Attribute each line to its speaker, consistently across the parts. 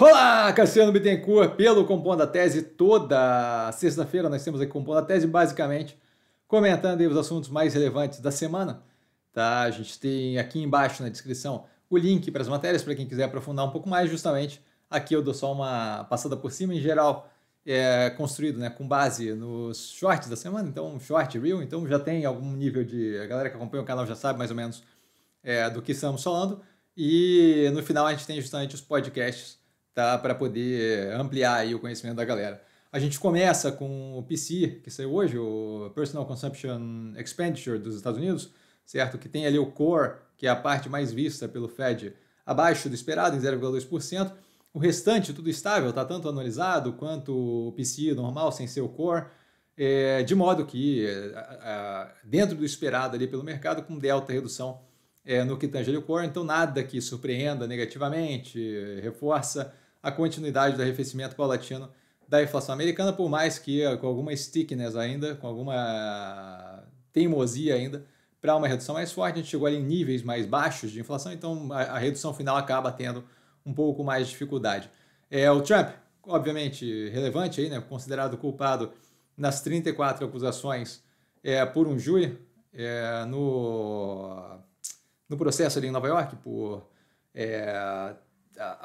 Speaker 1: Olá, Cassiano Bittencourt, pelo Compondo a Tese toda. Sexta-feira nós temos aqui Compondo a Tese, basicamente, comentando os assuntos mais relevantes da semana. Tá? A gente tem aqui embaixo na descrição o link para as matérias, para quem quiser aprofundar um pouco mais, justamente aqui eu dou só uma passada por cima, em geral é construído né, com base nos shorts da semana, então short, reel, então já tem algum nível de... a galera que acompanha o canal já sabe mais ou menos é, do que estamos falando, e no final a gente tem justamente os podcasts tá? para poder ampliar o conhecimento da galera. A gente começa com o PC, que saiu hoje, o Personal Consumption Expenditure dos Estados Unidos, certo? Que tem ali o core, que é a parte mais vista pelo Fed, abaixo do esperado, em 0,2%. O restante, tudo estável, está tanto analisado quanto o PC normal, sem ser o core, é, de modo que, dentro do esperado ali pelo mercado, com delta redução é, no que tange ao core, então nada que surpreenda negativamente, reforça a continuidade do arrefecimento paulatino da inflação americana, por mais que eh, com alguma stickiness ainda, com alguma teimosia ainda, para uma redução mais forte, a gente chegou ali em níveis mais baixos de inflação, então a, a redução final acaba tendo um pouco mais de dificuldade. É, o Trump, obviamente relevante aí, né, considerado culpado nas 34 acusações é, por um júri é, no, no processo ali em Nova York por é,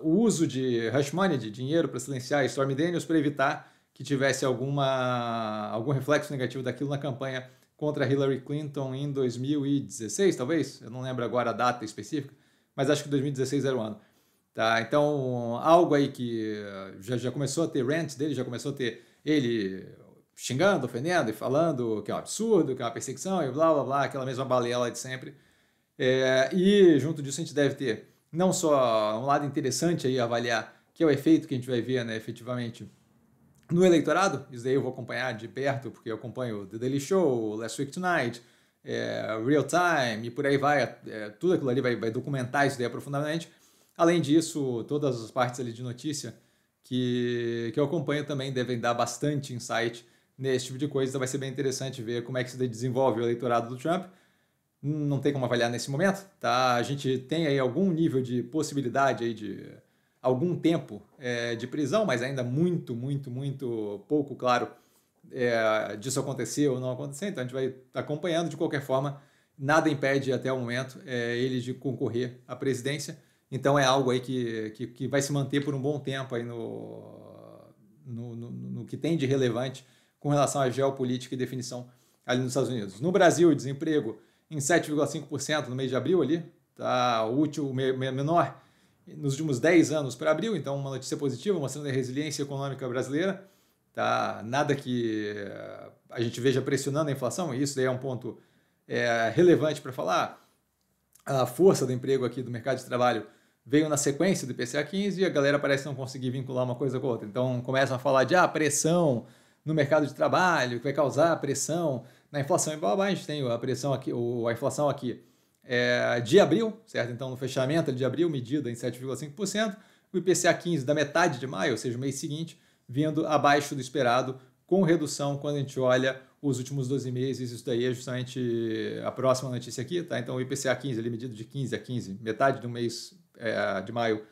Speaker 1: o uso de hush money, de dinheiro para silenciar Stormy Daniels, para evitar que tivesse alguma, algum reflexo negativo daquilo na campanha contra Hillary Clinton em 2016, talvez? Eu não lembro agora a data específica, mas acho que 2016 era o ano. Tá, então, algo aí que eh, já, já começou a ter rants dele, já começou a ter ele xingando, ofendendo e falando que é um absurdo, que é uma perseguição e blá blá blá, aquela mesma balela de sempre. É, e junto disso a gente deve ter não só um lado interessante aí avaliar, que é o efeito que a gente vai ver né, efetivamente no eleitorado, isso daí eu vou acompanhar de perto, porque eu acompanho The Daily Show, Last Week Tonight, é, Real Time e por aí vai, é, tudo aquilo ali vai, vai, documentar isso daí aprofundadamente. Além disso, todas as partes ali de notícia que, que eu acompanho também devem dar bastante insight nesse tipo de coisa, então vai ser bem interessante ver como é que se desenvolve o eleitorado do Trump não tem como avaliar nesse momento, tá? A gente tem aí algum nível de possibilidade aí de algum tempo é, de prisão, mas ainda muito, muito, muito pouco claro é, disso acontecer ou não acontecer. Então a gente vai acompanhando de qualquer forma. Nada impede até o momento é, ele de concorrer à presidência. Então é algo aí que, que, que, vai se manter por um bom tempo aí no, no, no, no que tem de relevante com relação à geopolítica e definição ali nos Estados Unidos. No Brasil, o desemprego em 7,5% no mês de abril ali, tá útil menor nos últimos 10 anos para abril, então uma notícia positiva, mostrando a resiliência econômica brasileira, tá? nada que eh, a gente veja pressionando a inflação, e isso é um ponto é, relevante para falar. A força do emprego aqui do mercado de trabalho veio na sequência do IPCA 15 e a galera parece não conseguir vincular uma coisa com outra. Então começam a falar de ah, pressão no mercado de trabalho, que vai causar pressão na inflação é Ibovespa, a gente tem a pressão aqui, o a inflação aqui é, de abril, certo? Então, no fechamento de abril, medida em 7,5%, o IPCA 15 da metade de maio, ou seja, o mês seguinte, vindo abaixo do esperado, com redução quando a gente olha os últimos 12 meses, isso daí é justamente a próxima notícia aqui, tá? Então, o IPCA 15, ele medido de 15 a 15, metade do mês é, de maio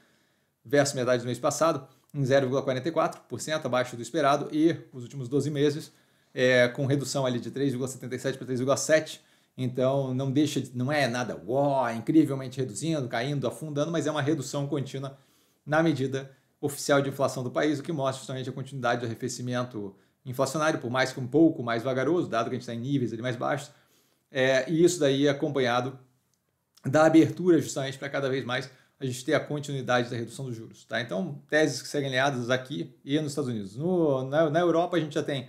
Speaker 1: versus metade do mês passado, em 0,44%, abaixo do esperado, e os últimos 12 meses, é, com redução ali de 3,77 para 3,7. Então não deixa, de, não é nada uó, é incrivelmente reduzindo, caindo, afundando, mas é uma redução contínua na medida oficial de inflação do país, o que mostra justamente a continuidade do arrefecimento inflacionário, por mais que um pouco mais vagaroso, dado que a gente está em níveis ali mais baixos, é, e isso daí é acompanhado da abertura justamente para cada vez mais a gente ter a continuidade da redução dos juros. Tá? Então, teses que seguem aliadas aqui e nos Estados Unidos. No, na, na Europa, a gente já tem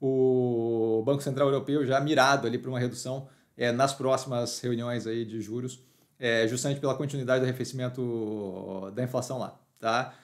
Speaker 1: o Banco Central Europeu já mirado ali para uma redução é, nas próximas reuniões aí de juros, é, justamente pela continuidade do arrefecimento da inflação lá. Tá?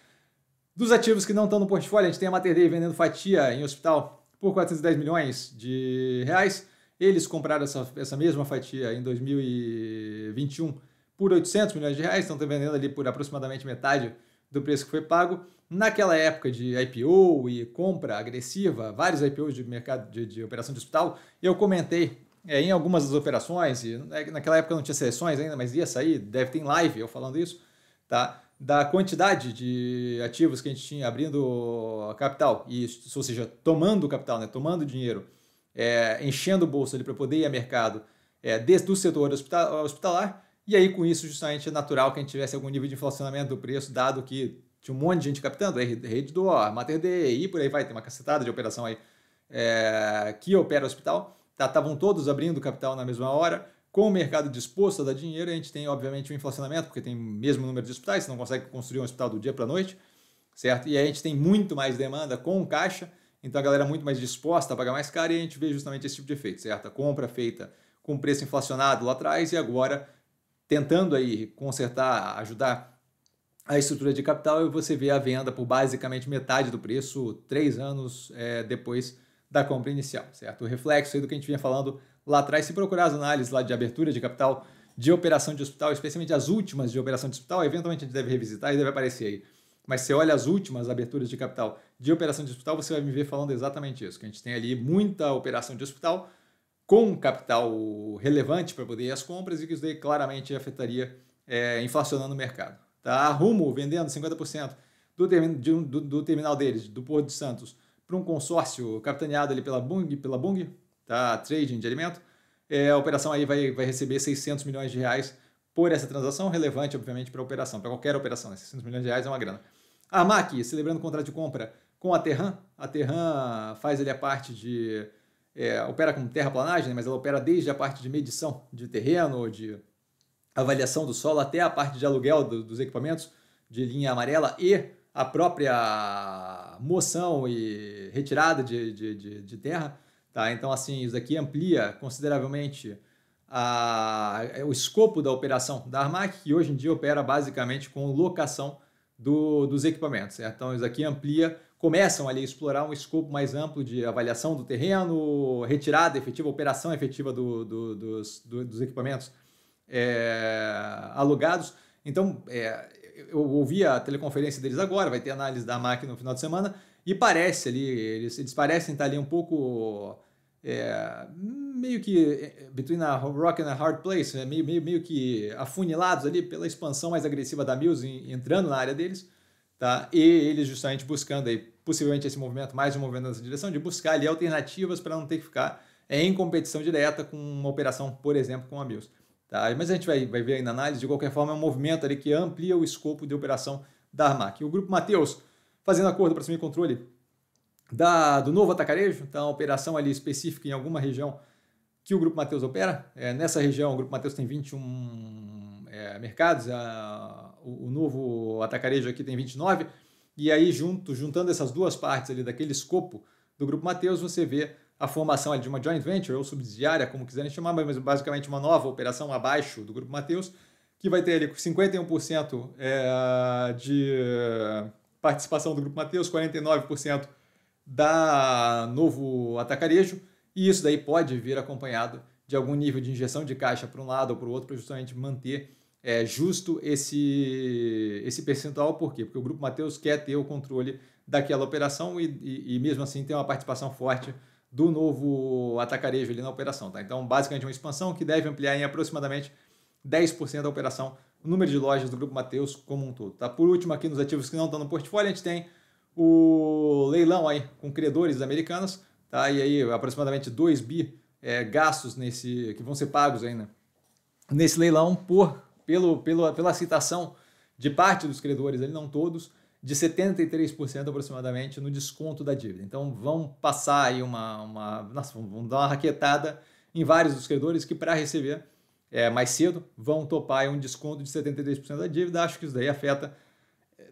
Speaker 1: Dos ativos que não estão no portfólio, a gente tem a Materdei vendendo fatia em hospital por 410 milhões de reais. Eles compraram essa, essa mesma fatia em 2021 por 800 milhões de reais, então estão vendendo ali por aproximadamente metade do preço que foi pago. Naquela época de IPO e compra agressiva, vários IPOs de mercado de, de operação de hospital, eu comentei é, em algumas das operações, e né, naquela época não tinha seleções ainda, mas ia sair, deve ter em live eu falando isso, tá? da quantidade de ativos que a gente tinha abrindo capital, e, ou seja, tomando capital, né? tomando dinheiro, é, enchendo o bolso para poder ir a mercado é, desde o setor hospitalar, e aí com isso justamente é natural que a gente tivesse algum nível de inflacionamento do preço, dado que tinha um monte de gente captando, Redditor, Mater D, e por aí vai, tem uma cacetada de operação aí é, que opera o hospital. Estavam tá, todos abrindo capital na mesma hora, com o mercado disposto a dar dinheiro, a gente tem, obviamente, um inflacionamento, porque tem o mesmo número de hospitais, você não consegue construir um hospital do dia para a noite, certo? E a gente tem muito mais demanda com caixa, então a galera é muito mais disposta a pagar mais caro e a gente vê justamente esse tipo de efeito, certo? A compra feita com preço inflacionado lá atrás e agora tentando aí consertar, ajudar a estrutura de capital e você vê a venda por basicamente metade do preço três anos é, depois da compra inicial, certo? O reflexo aí do que a gente vinha falando lá atrás, se procurar as análises lá de abertura de capital, de operação de hospital, especialmente as últimas de operação de hospital, eventualmente a gente deve revisitar e deve aparecer aí. Mas se olha as últimas aberturas de capital de operação de hospital, você vai me ver falando exatamente isso, que a gente tem ali muita operação de hospital com capital relevante para poder ir às compras e que isso daí claramente afetaria é, inflacionando o mercado. Tá? Rumo vendendo 50% do, termi do, do, terminal deles, do Porto de Santos, para um consórcio capitaneado ali pela Bung, pela Bung tá? trading de alimento. É, a operação aí vai, vai receber 600 milhões de reais por essa transação, relevante, obviamente, para a operação, para qualquer operação. Né? 600 milhões de reais é uma grana. A MAC, celebrando o contrato de compra com a Terran. A Terran faz ali a parte de... É, opera com terraplanagem, né? mas ela opera desde a parte de medição de terreno, de avaliação do solo, até a parte de aluguel do, dos equipamentos de linha amarela e a própria moção e retirada de, de, de, de terra. Tá? Então, assim, isso aqui amplia consideravelmente a, o escopo da operação da Armac, que hoje em dia opera basicamente com locação do, dos equipamentos. Certo? Então, isso aqui amplia, começam ali a explorar um escopo mais amplo de avaliação do terreno, retirada efetiva, operação efetiva do, do, dos, dos equipamentos é, alugados. Então, é, eu ouvi a teleconferência deles agora, vai ter análise da máquina no final de semana, e parece ali, eles, eles parecem estar ali um pouco. É, meio que é, between a rock and a hard place, né? meio, meio, meio que afunilados ali pela expansão mais agressiva da Mills entrando na área deles, tá? e eles justamente buscando aí, possivelmente esse movimento, mais um movimento nessa direção, de buscar ali alternativas para não ter que ficar em competição direta com uma operação, por exemplo, com a Mills. Tá? Mas a gente vai, vai ver aí na análise, de qualquer forma, é um movimento ali que amplia o escopo de operação da Armac. O grupo Mateus fazendo acordo para assumir controle da, do novo atacarejo, então a operação ali específica em alguma região que o Grupo Mateus opera. É, nessa região, o Grupo Mateus tem 21 é, mercados, a, o, o, novo atacarejo aqui tem 29, e aí junto, juntando essas duas partes ali daquele escopo do Grupo Mateus, você vê a formação de uma joint venture ou subsidiária, como quiserem chamar, mas basicamente uma nova operação abaixo do Grupo Mateus, que vai ter ali 51% é, de eh, participação do Grupo Mateus, 49% da Novo Atacarejo, e isso daí pode vir acompanhado de algum nível de injeção de caixa para um lado ou para o outro, para justamente manter é, justo esse, esse percentual. Por quê? Porque o Grupo Mateus quer ter o controle daquela operação e, e, e mesmo assim, ter uma participação forte do novo atacarejo ali na operação. Tá? Então, basicamente, uma expansão que deve ampliar em aproximadamente 10% da operação, o número de lojas do Grupo Mateus como um todo. Tá? Por último, aqui nos ativos que não estão no portfólio, a gente tem o leilão aí com credores americanos, tá? e aí aproximadamente 2 bi é, gastos nesse que vão ser pagos aí né? nesse leilão por pelo, pelo, pela citação de parte dos credores, ali não todos, de 73% aproximadamente no desconto da dívida. Então vão passar aí uma. uma nossa, vão dar uma raquetada em vários dos credores que, para receber é, mais cedo, vão topar um desconto de 73% da dívida. Acho que isso daí afeta.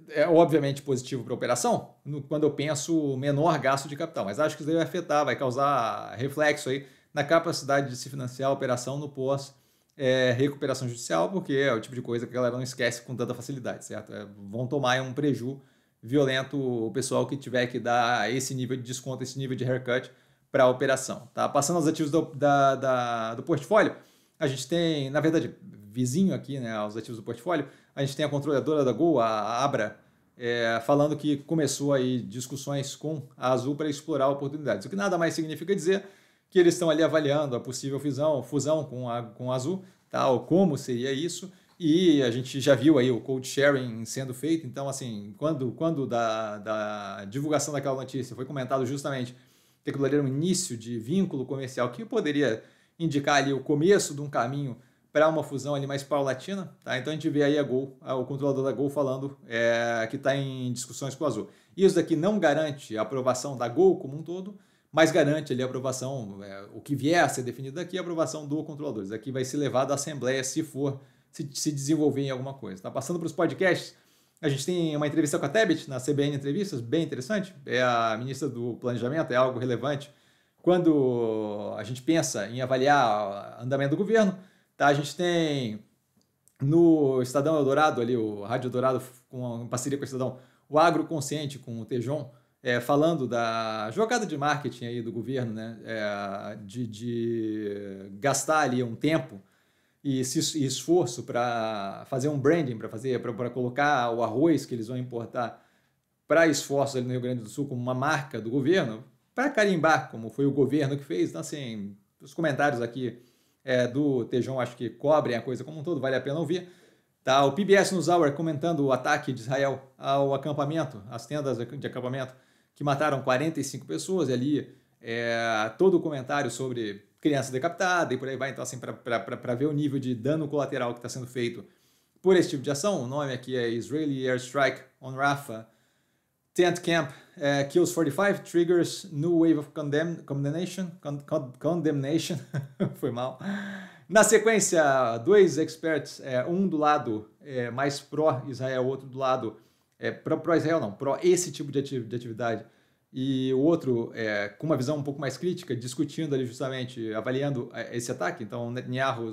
Speaker 1: É, é obviamente positivo para a operação, no, quando eu penso menor gasto de capital, mas acho que isso daí vai afetar, vai causar reflexo aí na capacidade de se financiar a operação no pós é, recuperação judicial, porque é o tipo de coisa que a galera não esquece com tanta facilidade, certo? É, vão tomar um preju violento o pessoal que tiver que dar esse nível de desconto, esse nível de haircut para a operação. Tá? Passando aos ativos do, da, da, do portfólio, a gente tem, na verdade, vizinho aqui né, aos ativos do portfólio, a gente tem a controladora da Gol, a Abra, é, falando que começou aí discussões com a Azul para explorar oportunidades. O que nada mais significa dizer que eles estão ali avaliando a possível fusão, fusão com a, com a Azul, tal, como seria isso. E a gente já viu aí o code sharing sendo feito, então assim, quando, quando da, da divulgação daquela notícia foi comentado justamente que aquilo ali era um início de vínculo comercial que poderia indicar ali o começo de um caminho para uma fusão ali mais paulatina, tá? Então a gente vê aí a Gol, o controlador da Gol falando é, que está em discussões com a Azul. Isso daqui não garante a aprovação da Gol como um todo, mas garante ali a aprovação, é, o que vier a ser definido daqui, a aprovação do controlador. Isso aqui vai ser levado à Assembleia se for, se, se desenvolver em alguma coisa. Tá passando para os podcasts, a gente tem uma entrevista com a Tebet na CBN Entrevistas, bem interessante. É a ministra do Planejamento, é algo relevante. Quando a gente pensa em avaliar o andamento do governo, tá? a gente tem no Estadão Eldorado, ali, o Rádio Eldorado, com parceria com o Estadão, o Agro Consciente, com o Tejon, é, falando da jogada de marketing aí do governo, né? É, de, de, gastar ali um tempo e, esse esforço para fazer um branding, para fazer, para colocar o arroz que eles vão importar para esforço ali no Rio Grande do Sul como uma marca do governo, para carimbar, como foi o governo que fez. Então, assim, os comentários aqui é, do Tejão acho que cobrem a coisa como um todo, vale a pena ouvir. Tá, o PBS News Hour comentando o ataque de Israel ao acampamento, às tendas de acampamento que mataram 45 pessoas, e ali é, todo o comentário sobre criança decapitada e por aí vai. Então, assim, para ver o nível de dano colateral que está sendo feito por esse tipo de ação, o nome aqui é Israeli Airstrike on Rafa. Tent Camp uh, kills 45, triggers new wave of condemn condemnation. Con con condemnation. Foi mal. Na sequência, dois experts, é, um do lado é, mais pró-Israel, outro do lado é, para Israel não, para esse tipo de, ati de atividade. E o outro, é, com uma visão um pouco mais crítica, discutindo ali justamente, avaliando é, esse ataque. Então, Netanyahu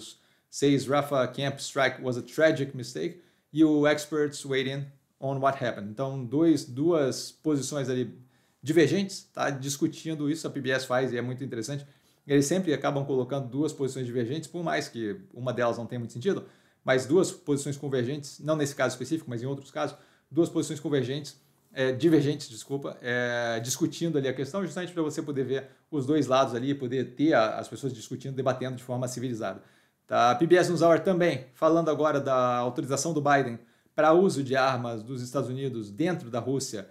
Speaker 1: says Rafa camp strike was a tragic mistake e o experts waiting on what happened. Então, dois, duas posições ali divergentes, tá? discutindo isso, a PBS faz e é muito interessante. Eles sempre acabam colocando duas posições divergentes, por mais que uma delas não tenha muito sentido, mas duas posições convergentes, não nesse caso específico, mas em outros casos, duas posições convergentes, é, divergentes, desculpa, é, discutindo ali a questão, justamente para você poder ver os dois lados ali, poder ter a, as pessoas discutindo, debatendo de forma civilizada. Tá? PBS News Hour também, falando agora da autorização do Biden para uso de armas dos Estados Unidos dentro da Rússia,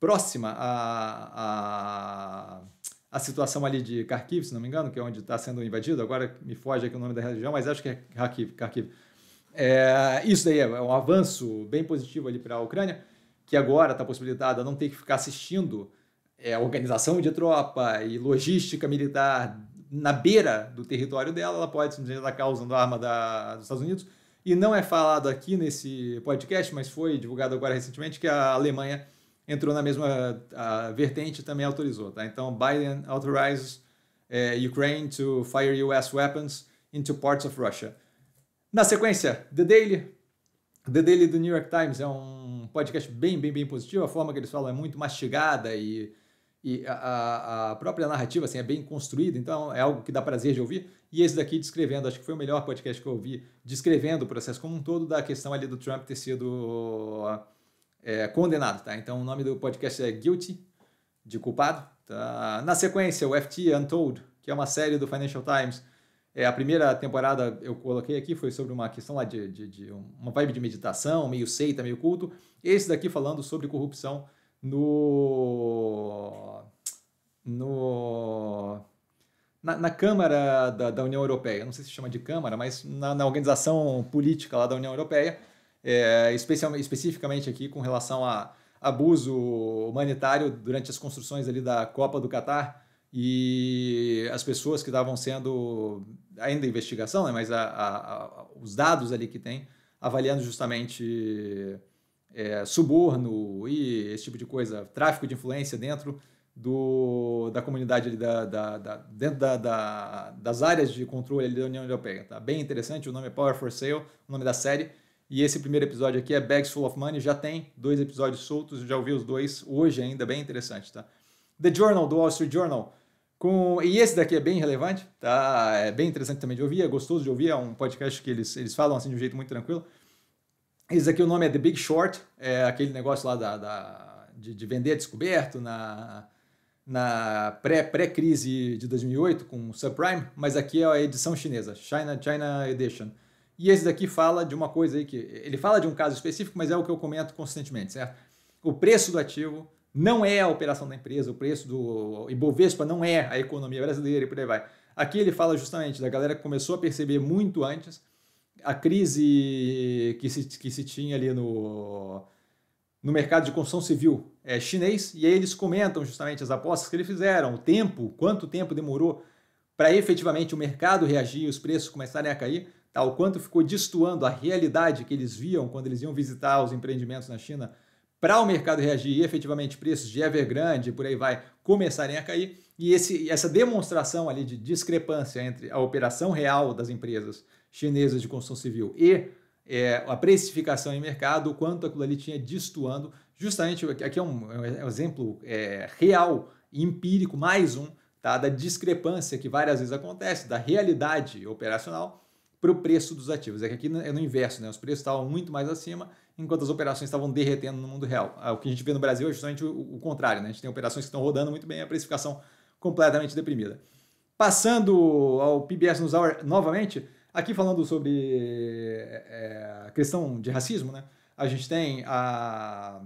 Speaker 1: próxima à, a a situação ali de Kharkiv, se não me engano, que é onde está sendo invadido, agora me foge aqui o nome da região, mas acho que é Kharkiv, Kharkiv é, isso daí é, é um avanço bem positivo ali para a Ucrânia, que agora está possibilitada não ter que ficar assistindo é, organização de tropa e logística militar na beira do território dela, ela pode simplesmente atacar usando a arma da, dos Estados Unidos. E não é falado aqui nesse podcast, mas foi divulgado agora recentemente que a Alemanha entrou na mesma vertente e também autorizou. Tá? Então, Biden authorizes é, Ukraine to fire U.S. weapons into parts of Russia. Na sequência, The Daily. The Daily do New York Times é um podcast bem, bem, bem positivo. A forma que eles falam é muito mastigada e, e a, a própria narrativa assim, é bem construída, então é algo que dá prazer de ouvir. E esse daqui descrevendo, acho que foi o melhor podcast que eu ouvi, descrevendo o processo como um todo da questão ali do Trump ter sido é, condenado, tá? Então o nome do podcast é Guilty, de culpado. Tá? Na sequência, o FT Untold, que é uma série do Financial Times, é, a primeira temporada eu coloquei aqui foi sobre uma questão lá de, de, de uma vibe de meditação, meio seita, meio culto. Esse daqui falando sobre corrupção no. no na, na Câmara da, da, União Europeia. Não sei se chama de Câmara, mas na, na organização política lá da União Europeia, é, especial, especificamente aqui com relação a abuso humanitário durante as construções ali da Copa do Catar e as pessoas que estavam sendo ainda investigação, né, mas a, a, a, os dados ali que tem avaliando justamente é, suborno e esse tipo de coisa, tráfico de influência dentro do, da comunidade ali da, da, da dentro da, da, das áreas de controle da União Europeia. Tá bem interessante, o nome é Power for Sale, o nome da série. E esse primeiro episódio aqui é Bags Full of Money, já tem dois episódios soltos, já ouvi os dois hoje ainda, bem interessante, tá? The Journal, do Wall Street Journal, com, e esse daqui é bem relevante, tá? É bem interessante também de ouvir, é gostoso de ouvir, é um podcast que eles, eles falam assim de um jeito muito tranquilo. Esse aqui o nome é The Big Short, é aquele negócio lá da, da de, de, vender descoberto na, na pré-crise pré de 2008 com o subprime, mas aqui é a edição chinesa, China, China Edition. E esse daqui fala de uma coisa aí que. Ele fala de um caso específico, mas é o que eu comento constantemente, certo? O preço do ativo não é a operação da empresa, o preço do Ibovespa não é a economia brasileira e por aí vai. Aqui ele fala justamente da galera que começou a perceber muito antes a crise que se, que se tinha ali no, no mercado de construção civil é, chinês, e aí eles comentam justamente as apostas que eles fizeram, o tempo, quanto tempo demorou para efetivamente o mercado reagir e os preços começarem a cair, tá? o quanto ficou destoando a realidade que eles viam quando eles iam visitar os empreendimentos na China para o mercado reagir e efetivamente preços de Evergrande por aí vai começarem a cair. E esse, essa demonstração ali de discrepância entre a operação real das empresas chinesas de construção civil e é, a precificação em mercado, o quanto aquilo ali tinha destoando, justamente aqui é um, é um exemplo é, real e empírico, mais um, tá, da discrepância que várias vezes acontece da realidade operacional para o preço dos ativos. É que aqui é no inverso, né? Os preços estavam muito mais acima, enquanto as operações estavam derretendo no mundo real. É o que a gente vê no Brasil é justamente o, contrário, né? A gente tem operações que estão rodando muito bem, a precificação completamente deprimida. Passando ao PBS News Hour novamente, aqui falando sobre é, é, a questão de racismo, né? A gente tem a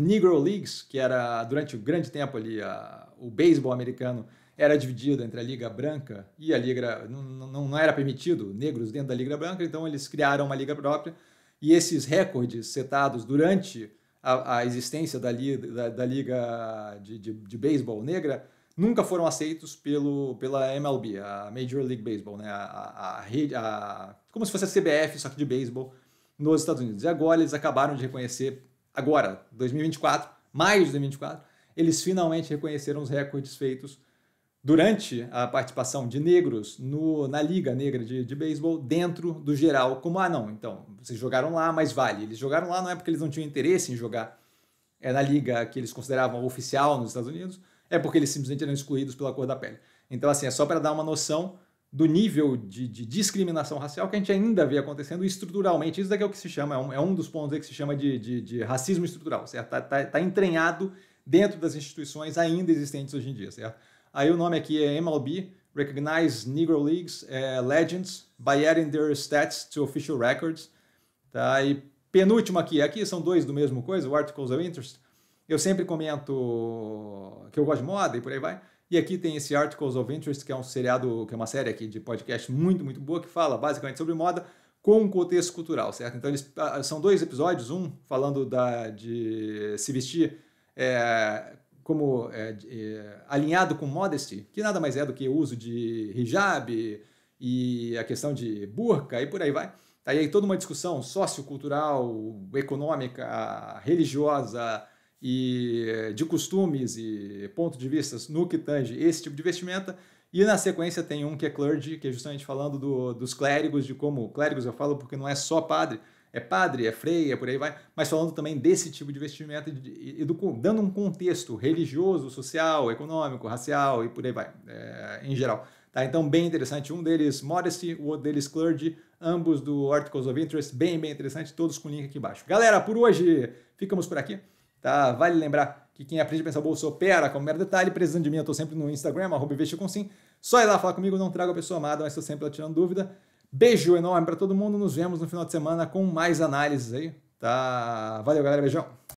Speaker 1: Negro Leagues, que era durante o grande tempo ali a, o beisebol americano era dividida entre a Liga Branca e a Liga. Não, não, não era permitido negros dentro da Liga Branca, então eles criaram uma liga própria. E esses recordes setados durante a, a existência da, li, da, da Liga de, de, de Beisebol Negra nunca foram aceitos pelo, pela MLB, a Major League Baseball, né? a, a, a, como se fosse a CBF, só que de beisebol, nos Estados Unidos. E agora eles acabaram de reconhecer, agora, 2024, maio de 2024, eles finalmente reconheceram os recordes feitos durante a participação de negros no, na Liga Negra de, de Beisebol, dentro do geral, como, ah, não, então, vocês jogaram lá, mas vale. Eles jogaram lá não é porque eles não tinham interesse em jogar é, na liga que eles consideravam oficial nos Estados Unidos, é porque eles simplesmente eram excluídos pela cor da pele. Então, assim, é só para dar uma noção do nível de, de, discriminação racial que a gente ainda vê acontecendo estruturalmente. Isso daqui é o que se chama, é um, é um dos pontos que se chama de, de, de racismo estrutural, certo? Está tá, tá entranhado dentro das instituições ainda existentes hoje em dia, certo? Aí o nome aqui é MLB, Recognize Negro Leagues é, Legends by adding their stats to official records. Tá? E penúltimo aqui, aqui são dois do mesmo coisa, o Articles of Interest. Eu sempre comento que eu gosto de moda e por aí vai. E aqui tem esse Articles of Interest, que é um seriado, que é uma série aqui de podcast muito, muito boa, que fala basicamente sobre moda com um contexto cultural, certo? Então eles ah, são dois episódios, um falando da, de se vestir é, como é, é, alinhado com modesty, que nada mais é do que o uso de hijab e a questão de burca e por aí vai. Tá aí toda uma discussão sociocultural, econômica, religiosa e é, de costumes e ponto de vista no que tange esse tipo de vestimenta. E na sequência tem um que é clergy, que é justamente falando do, dos clérigos, de como clérigos eu falo porque não é só padre, é padre, é freia, por aí vai, mas falando também desse tipo de vestimenta e, do, dando um contexto religioso, social, econômico, racial e por aí vai, é, em geral. Tá, então, bem interessante. Um deles Modesty, o outro deles Clergy, ambos do Articles of Interest, bem, bem interessante, todos com link aqui embaixo. Galera, por hoje ficamos por aqui. Tá? Vale lembrar que quem aprende a pensar bolsa opera como mero detalhe. Precisando de mim, eu estou sempre no Instagram, arroba Só ir lá falar comigo, não trago a pessoa amada, mas estou sempre lá tirando dúvida. Beijo enorme para todo mundo. Nos vemos no final de semana com mais análises aí. Tá? Valeu, galera. Beijão.